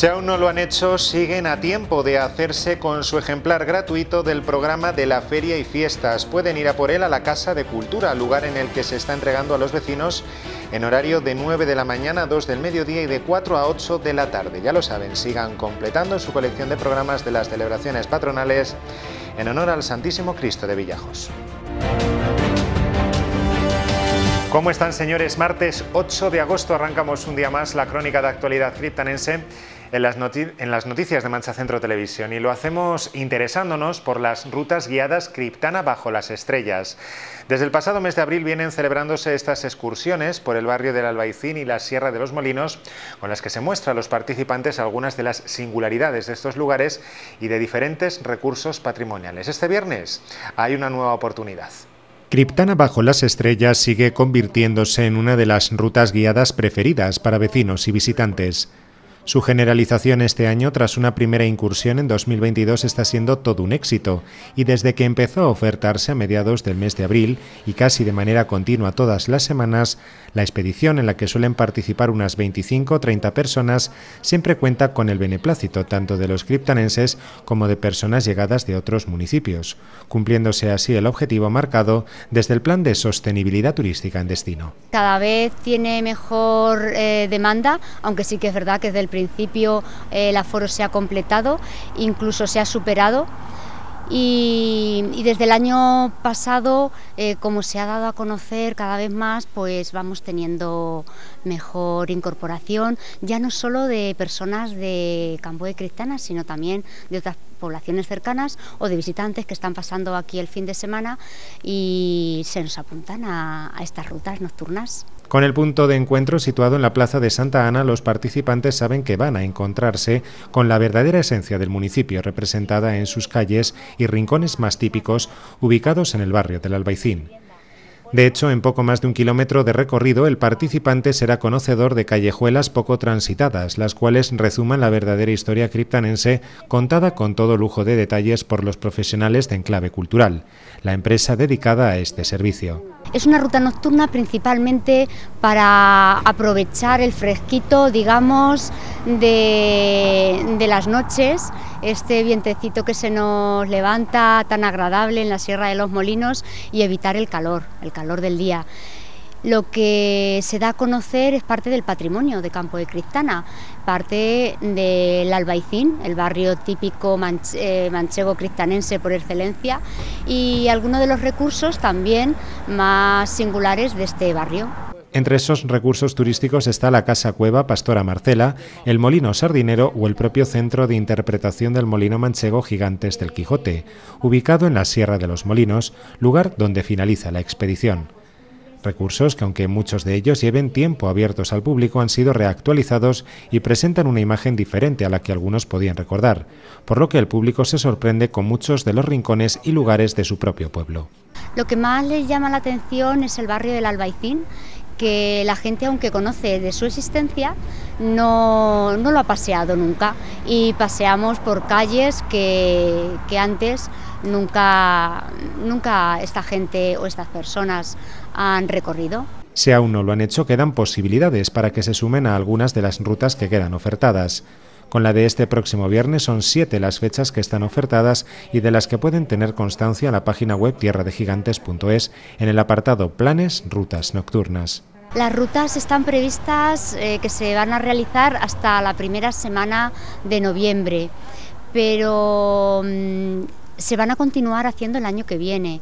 Si aún no lo han hecho, siguen a tiempo de hacerse con su ejemplar gratuito del programa de la Feria y Fiestas. Pueden ir a por él a la Casa de Cultura, lugar en el que se está entregando a los vecinos en horario de 9 de la mañana a 2 del mediodía y de 4 a 8 de la tarde. Ya lo saben, sigan completando su colección de programas de las celebraciones patronales en honor al Santísimo Cristo de Villajos. ¿Cómo están, señores? Martes 8 de agosto arrancamos un día más la crónica de actualidad criptanense en las, noticias de Mancha Centro Televisión y lo hacemos interesándonos por las rutas guiadas Criptana bajo las estrellas. Desde el pasado mes de abril vienen celebrándose estas excursiones por el barrio del Albaicín y la Sierra de los Molinos, con las que se muestra a los participantes algunas de las singularidades de estos lugares y de diferentes recursos patrimoniales. Este viernes hay una nueva oportunidad. Criptana bajo las estrellas sigue convirtiéndose en una de las rutas guiadas preferidas para vecinos y visitantes. Su generalización este año, tras una primera incursión en 2022, está siendo todo un éxito y desde que empezó a ofertarse a mediados del mes de abril y casi de manera continua todas las semanas, la expedición en la que suelen participar unas 25 o 30 personas siempre cuenta con el beneplácito tanto de los criptanenses como de personas llegadas de otros municipios, cumpliéndose así el objetivo marcado desde el Plan de Sostenibilidad Turística en Destino. Cada vez tiene mejor eh, demanda, aunque sí que es verdad que desde del principio eh, el aforo se ha completado, incluso se ha superado. Y, desde el año pasado, eh, como se ha dado a conocer cada vez más, pues vamos teniendo mejor incorporación, ya no solo de personas de de Cristana, sino también de otras poblaciones cercanas o de visitantes que están pasando aquí el fin de semana y se nos apuntan a, estas rutas nocturnas. Con el punto de encuentro situado en la Plaza de Santa Ana, los participantes saben que van a encontrarse con la verdadera esencia del municipio, representada en sus calles y rincones más típicos ubicados en el barrio del Albaicín. De hecho, en poco más de un kilómetro de recorrido, el participante será conocedor de callejuelas poco transitadas, las cuales rezuman la verdadera historia criptanense contada con todo lujo de detalles por los profesionales de Enclave Cultural, la empresa dedicada a este servicio. Es una ruta nocturna principalmente para aprovechar el fresquito, digamos, de, de las noches este vientecito que se nos levanta tan agradable en la Sierra de los Molinos y evitar el calor, el calor del día. Lo que se da a conocer es parte del patrimonio de Campo de Cristana, parte del Albaicín, el barrio típico eh, manchego cristanense por excelencia, y algunos de los recursos también más singulares de este barrio. Entre esos recursos turísticos está la Casa Cueva Pastora Marcela, el Molino Sardinero o el propio Centro de Interpretación del Molino Manchego Gigantes del Quijote, ubicado en la Sierra de los Molinos, lugar donde finaliza la expedición. Recursos que, aunque muchos de ellos lleven tiempo abiertos al público, han sido reactualizados y presentan una imagen diferente a la que algunos podían recordar, por lo que el público se sorprende con muchos de los rincones y lugares de su propio pueblo. Lo que más les llama la atención es el barrio del Albaicín que la gente, aunque conoce de su existencia, no, lo ha paseado nunca y paseamos por calles que, antes nunca, nunca esta gente o estas personas han recorrido. Si aún no lo han hecho, quedan posibilidades para que se sumen a algunas de las rutas que quedan ofertadas. Con la de este próximo viernes son siete las fechas que están ofertadas y de las que pueden tener constancia en la página web tierradegigantes.es en el apartado Planes Rutas Nocturnas. Las rutas están previstas eh, que se van a realizar hasta la primera semana de noviembre, pero mm, se van a continuar haciendo el año que viene.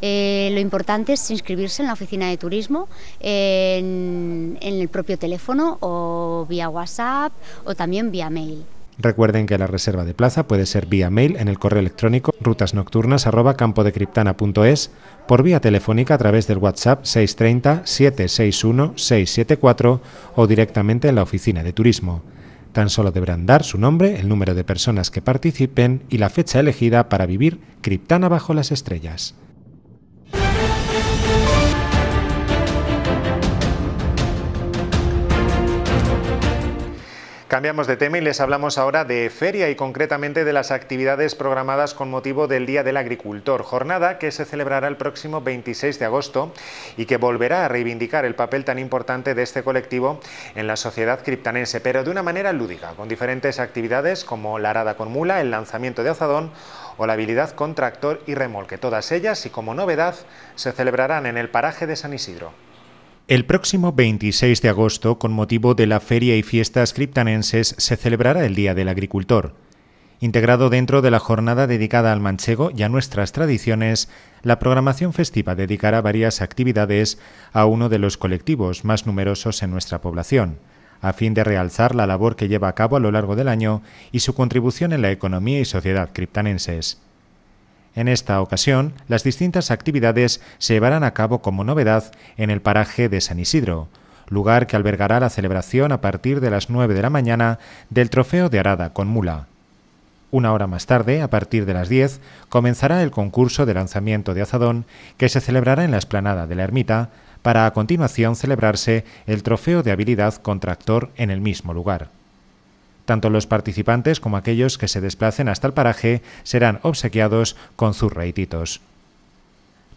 Eh, lo importante es inscribirse en la oficina de turismo, en el propio teléfono o vía WhatsApp o también vía mail. Recuerden que la reserva de plaza puede ser vía mail en el correo electrónico rutasnocturnas.campodecriptana.es, por vía telefónica a través del WhatsApp 630 761 674 o directamente en la oficina de turismo. Tan solo deberán dar su nombre, el número de personas que participen y la fecha elegida para vivir Criptana bajo las estrellas. Cambiamos de tema y les hablamos ahora de feria y concretamente de las actividades programadas con motivo del Día del Agricultor, jornada que se celebrará el próximo 26 de agosto y que volverá a reivindicar el papel tan importante de este colectivo en la sociedad criptanense, pero de una manera lúdica, con diferentes actividades como la arada con mula, el lanzamiento de azadón o la habilidad con tractor y remolque. Todas ellas y como novedad se celebrarán en el paraje de San Isidro. El próximo 26 de agosto, con motivo de la Feria y Fiestas Criptanenses, se celebrará el Día del Agricultor. Integrado dentro de la jornada dedicada al manchego y a nuestras tradiciones, la programación festiva dedicará varias actividades a uno de los colectivos más numerosos en nuestra población, a fin de realzar la labor que lleva a cabo a lo largo del año y su contribución en la economía y sociedad criptanenses. En esta ocasión, las distintas actividades se llevarán a cabo como novedad en el paraje de San Isidro, lugar que albergará la celebración a partir de las 9 de la mañana del Trofeo de Arada con Mula. Una hora más tarde, a partir de las 10, comenzará el concurso de lanzamiento de azadón que se celebrará en la esplanada de la ermita, para a continuación celebrarse el trofeo de habilidad con tractor en el mismo lugar. Tanto los participantes como aquellos que se desplacen hasta el paraje serán obsequiados con zurraititos.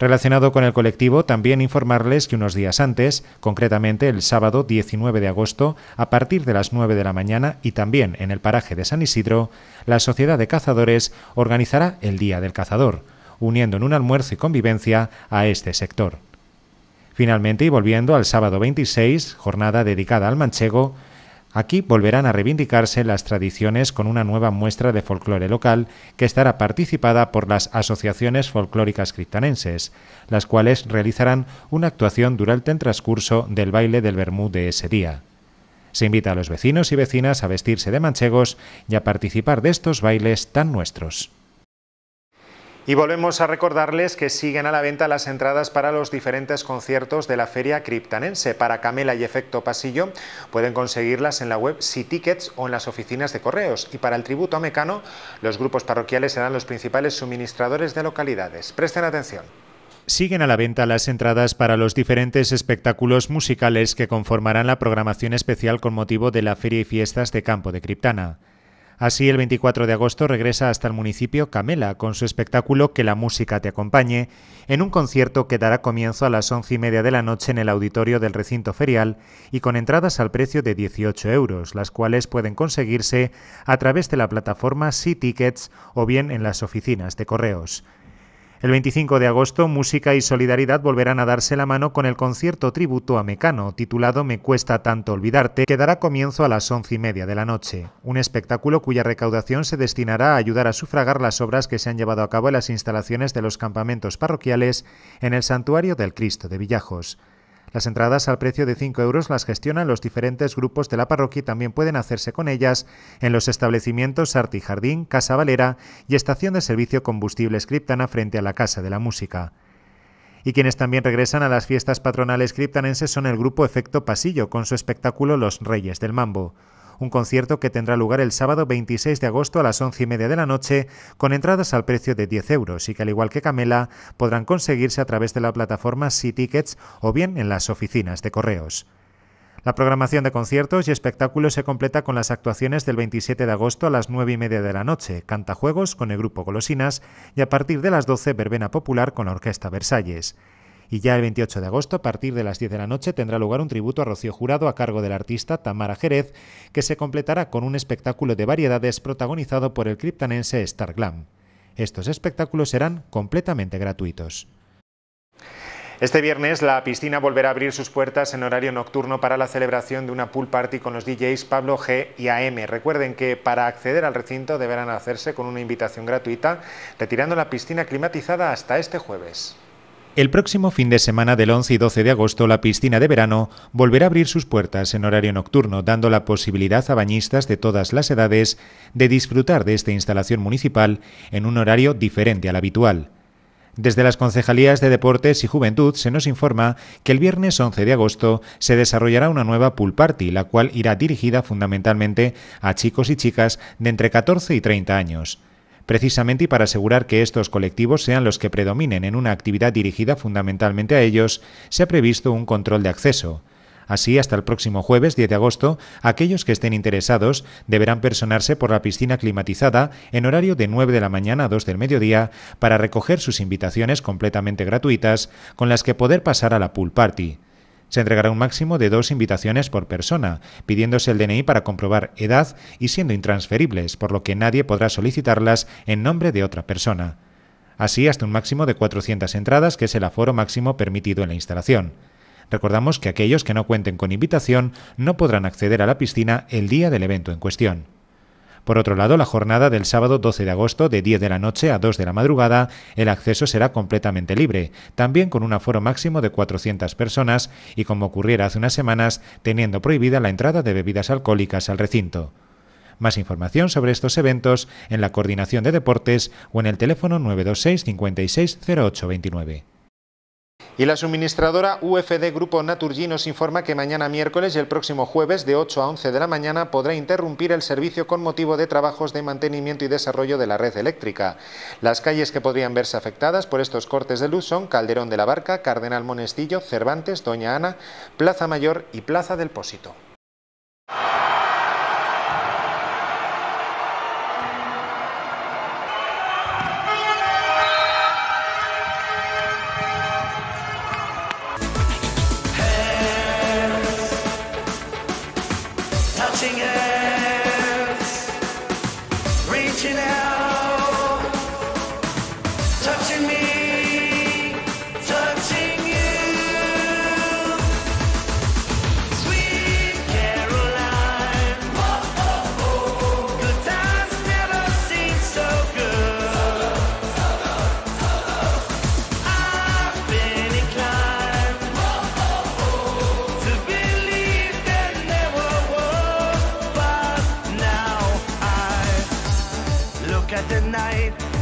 Relacionado con el colectivo, también informarles que unos días antes, concretamente el sábado 19 de agosto, a partir de las 9 de la mañana y también en el paraje de San Isidro, la Sociedad de Cazadores organizará el Día del Cazador, uniendo en un almuerzo y convivencia a este sector. Finalmente, y volviendo al sábado 26, jornada dedicada al manchego, Aquí volverán a reivindicarse las tradiciones con una nueva muestra de folclore local que estará participada por las asociaciones folclóricas criptanenses, las cuales realizarán una actuación durante el transcurso del baile del Bermú de ese día. Se invita a los vecinos y vecinas a vestirse de manchegos y a participar de estos bailes tan nuestros. Y volvemos a recordarles que siguen a la venta las entradas para los diferentes conciertos de la Feria Criptanense. Para Camela y Efecto Pasillo pueden conseguirlas en la web Tickets o en las oficinas de correos. Y para el tributo a Mecano, los grupos parroquiales serán los principales suministradores de localidades. Presten atención siguen a la venta las entradas para los diferentes espectáculos musicales que conformarán la programación especial con motivo de la Feria y Fiestas de Campo de Criptana. Así, el 24 de agosto regresa hasta el municipio Camela con su espectáculo Que la música te acompañe, en un concierto que dará comienzo a las once y media de la noche en el auditorio del recinto ferial y con entradas al precio de 18 euros, las cuales pueden conseguirse a través de la plataforma Sea Tickets o bien en las oficinas de correos. El 25 de agosto, Música y Solidaridad volverán a darse la mano con el concierto tributo a Mecano, titulado Me cuesta tanto olvidarte, que dará comienzo a las once y media de la noche. Un espectáculo cuya recaudación se destinará a ayudar a sufragar las obras que se han llevado a cabo en las instalaciones de los campamentos parroquiales en el Santuario del Cristo de Villajos. Las entradas al precio de 5 euros las gestionan los diferentes grupos de la parroquia y también pueden hacerse con ellas en los establecimientos Arte Jardín, Casa Valera y Estación de Servicio Combustible scriptana frente a la Casa de la Música. Y quienes también regresan a las fiestas patronales criptanenses son el grupo Efecto Pasillo, con su espectáculo Los Reyes del Mambo un concierto que tendrá lugar el sábado 26 de agosto a las 11 y media de la noche, con entradas al precio de 10 euros y que, al igual que Camela, podrán conseguirse a través de la plataforma C-Tickets o bien en las oficinas de correos. La programación de conciertos y espectáculos se completa con las actuaciones del 27 de agosto a las 9 y media de la noche, cantajuegos con el grupo Golosinas y a partir de las 12 verbena popular con la Orquesta Versalles. Y ya el 28 de agosto, a partir de las 10 de la noche, tendrá lugar un tributo a Rocío Jurado a cargo del artista Tamara Jerez, que se completará con un espectáculo de variedades protagonizado por el criptanense Star Glam. Estos espectáculos serán completamente gratuitos. Este viernes la piscina volverá a abrir sus puertas en horario nocturno para la celebración de una pool party con los DJs Pablo G y AM. Recuerden que para acceder al recinto deberán hacerse con una invitación gratuita, retirando la piscina climatizada hasta este jueves. El próximo fin de semana del 11 y 12 de agosto, la piscina de verano volverá a abrir sus puertas en horario nocturno, dando la posibilidad a bañistas de todas las edades de disfrutar de esta instalación municipal en un horario diferente al habitual. Desde las concejalías de Deportes y Juventud se nos informa que el viernes 11 de agosto se desarrollará una nueva pool party, la cual irá dirigida fundamentalmente a chicos y chicas de entre 14 y 30 años precisamente y para asegurar que estos colectivos sean los que predominen en una actividad dirigida fundamentalmente a ellos, se ha previsto un control de acceso. Así, hasta el próximo jueves 10 de agosto, aquellos que estén interesados deberán personarse por la piscina climatizada en horario de 9 de la mañana a 2 del mediodía para recoger sus invitaciones completamente gratuitas con las que poder pasar a la pool party. Se entregará un máximo de dos invitaciones por persona, pidiéndose el DNI para comprobar edad y siendo intransferibles, por lo que nadie podrá solicitarlas en nombre de otra persona. Así hasta un máximo de 400 entradas, que es el aforo máximo permitido en la instalación. Recordamos que aquellos que no cuenten con invitación no podrán acceder a la piscina el día del evento en cuestión. Por otro lado, la jornada del sábado 12 de agosto de 10 de la noche a 2 de la madrugada, el acceso será completamente libre, también con un aforo máximo de 400 personas y como ocurriera hace unas semanas, teniendo prohibida la entrada de bebidas alcohólicas al recinto. Más información sobre estos eventos en la Coordinación de Deportes o en el teléfono 926 56 y la suministradora UFD Grupo Naturgy nos informa que mañana miércoles y el próximo jueves de 8 a 11 de la mañana podrá interrumpir el servicio con motivo de trabajos de mantenimiento y desarrollo de la red eléctrica. Las calles que podrían verse afectadas por estos cortes de luz son Calderón de la Barca, Cardenal Monestillo, Cervantes, Doña Ana, Plaza Mayor y Plaza del Pósito. watching it. night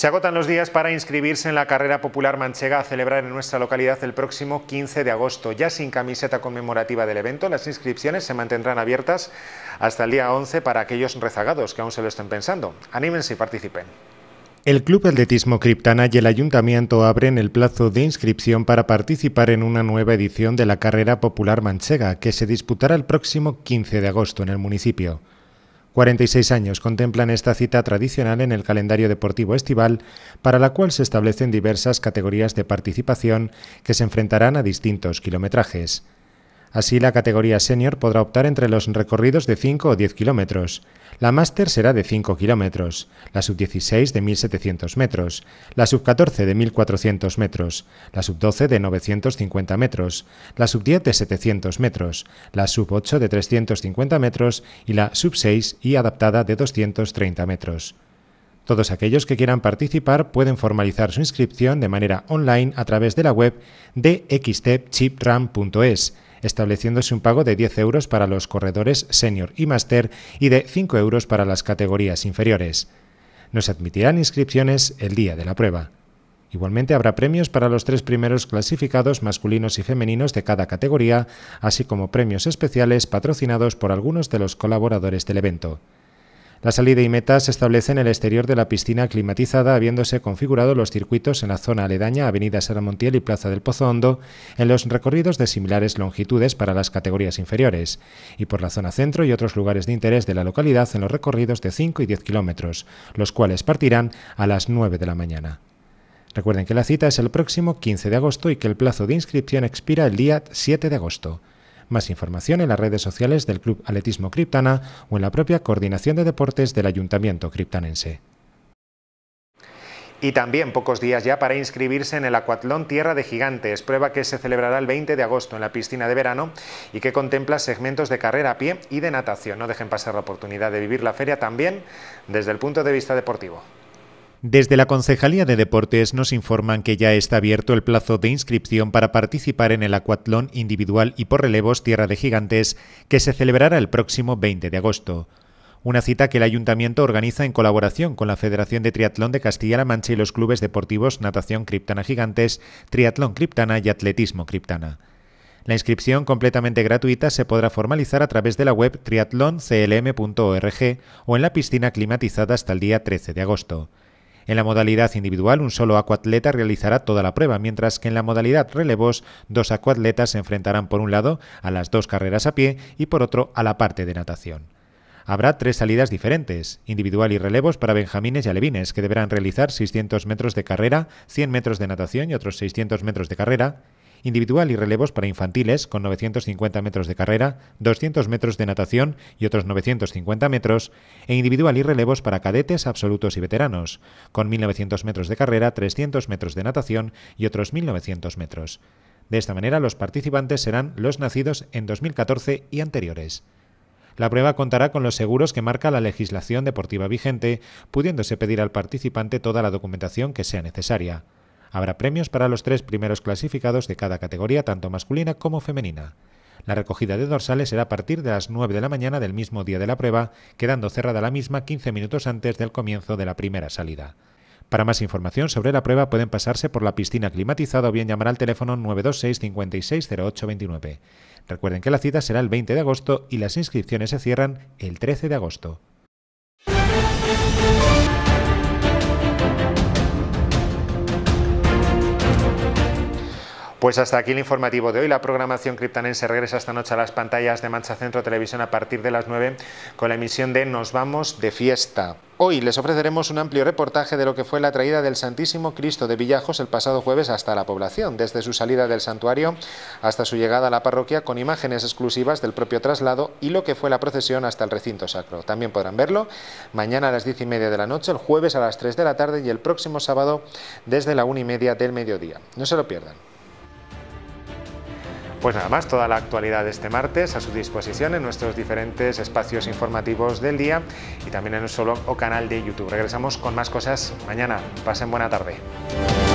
Se agotan los días para inscribirse en la carrera popular manchega a celebrar en nuestra localidad el próximo 15 de agosto. Ya sin camiseta conmemorativa del evento, las inscripciones se mantendrán abiertas hasta el día 11 para aquellos rezagados que aún se lo estén pensando. Anímense y participen. El Club Atletismo Criptana y el Ayuntamiento abren el plazo de inscripción para participar en una nueva edición de la Carrera Popular Manchega, que se disputará el próximo 15 de agosto en el municipio. 46 años contemplan esta cita tradicional en el calendario deportivo estival, para la cual se establecen diversas categorías de participación que se enfrentarán a distintos kilometrajes. Así, la categoría senior podrá optar entre los recorridos de 5 o 10 kilómetros. La máster será de 5 kilómetros, la sub-16 de 1.700 metros, la sub-14 de 1.400 metros, la sub-12 de 950 metros, la sub-10 de 700 metros, la sub-8 de 350 metros y la sub-6 y adaptada de 230 metros. Todos aquellos que quieran participar pueden formalizar su inscripción de manera online a través de la web de xtepchipram.es estableciéndose un pago de 10 euros para los corredores senior y máster y de 5 euros para las categorías inferiores. No se admitirán inscripciones el día de la prueba. Igualmente habrá premios para los tres primeros clasificados masculinos y femeninos de cada categoría, así como premios especiales patrocinados por algunos de los colaboradores del evento. La salida y meta se establece en el exterior de la piscina climatizada, habiéndose configurado los circuitos en la zona aledaña, Avenida Montiel y Plaza del Pozo Hondo, en los recorridos de similares longitudes para las categorías inferiores, y por la zona centro y otros lugares de interés de la localidad en los recorridos de 5 y 10 kilómetros, los cuales partirán a las 9 de la mañana. Recuerden que la cita es el próximo 15 de agosto y que el plazo de inscripción expira el día 7 de agosto. Más información en las redes sociales del Club Atletismo Criptana o en la propia Coordinación de Deportes del Ayuntamiento Criptanense. Y también pocos días ya para inscribirse en el Acuatlón Tierra de Gigantes, prueba que se celebrará el 20 de agosto en la piscina de verano y que contempla segmentos de carrera a pie y de natación. No dejen pasar la oportunidad de vivir la feria también desde el punto de vista deportivo. Desde la Concejalía de Deportes nos informan que ya está abierto el plazo de inscripción para participar en el acuatlón individual y por relevos Tierra de Gigantes, que se celebrará el próximo 20 de agosto. Una cita que el Ayuntamiento organiza en colaboración con la Federación de Triatlón de Castilla-La Mancha y los clubes deportivos Natación Criptana Gigantes, Triatlón Criptana y Atletismo Criptana. La inscripción completamente gratuita se podrá formalizar a través de la web triatlonclm.org o en la piscina climatizada hasta el día 13 de agosto. En la modalidad individual, un solo acuatleta realizará toda la prueba, mientras que en la modalidad relevos, dos acuatletas se enfrentarán por un lado a las dos carreras a pie y por otro a la parte de natación. Habrá tres salidas diferentes, individual y relevos para benjamines y alevines, que deberán realizar 600 metros de carrera, 100 metros de natación y otros 600 metros de carrera, individual y relevos para infantiles con 950 metros de carrera, 200 metros de natación y otros 950 metros, e individual y relevos para cadetes, absolutos y veteranos, con 1.900 metros de carrera, 300 metros de natación y otros 1.900 metros. De esta manera, los participantes serán los nacidos en 2014 y anteriores. La prueba contará con los seguros que marca la legislación deportiva vigente, pudiéndose pedir al participante toda la documentación que sea necesaria. Habrá premios para los tres primeros clasificados de cada categoría, tanto masculina como femenina. La recogida de dorsales será a partir de las 9 de la mañana del mismo día de la prueba, quedando cerrada la misma 15 minutos antes del comienzo de la primera salida. Para más información sobre la prueba pueden pasarse por la piscina climatizada o bien llamar al teléfono 926 560829 Recuerden que la cita será el 20 de agosto y las inscripciones se cierran el 13 de agosto. Pues hasta aquí el informativo de hoy. La programación criptanense regresa esta noche a las pantallas de Mancha Centro Televisión a partir de las 9 con la emisión de Nos vamos de fiesta. Hoy les ofreceremos un amplio reportaje de lo que fue la traída del Santísimo Cristo de Villajos el pasado jueves hasta la población, desde su salida del santuario hasta su llegada a la parroquia, con imágenes exclusivas del propio traslado y lo que fue la procesión hasta el recinto sacro. También podrán verlo mañana a las 10 y media de la noche, el jueves a las 3 de la tarde y el próximo sábado desde la una y media del mediodía. No se lo pierdan. Pues nada más, toda la actualidad de este martes a su disposición en nuestros diferentes espacios informativos del día y también en nuestro solo canal de YouTube. Regresamos con más cosas mañana. Pasen buena tarde.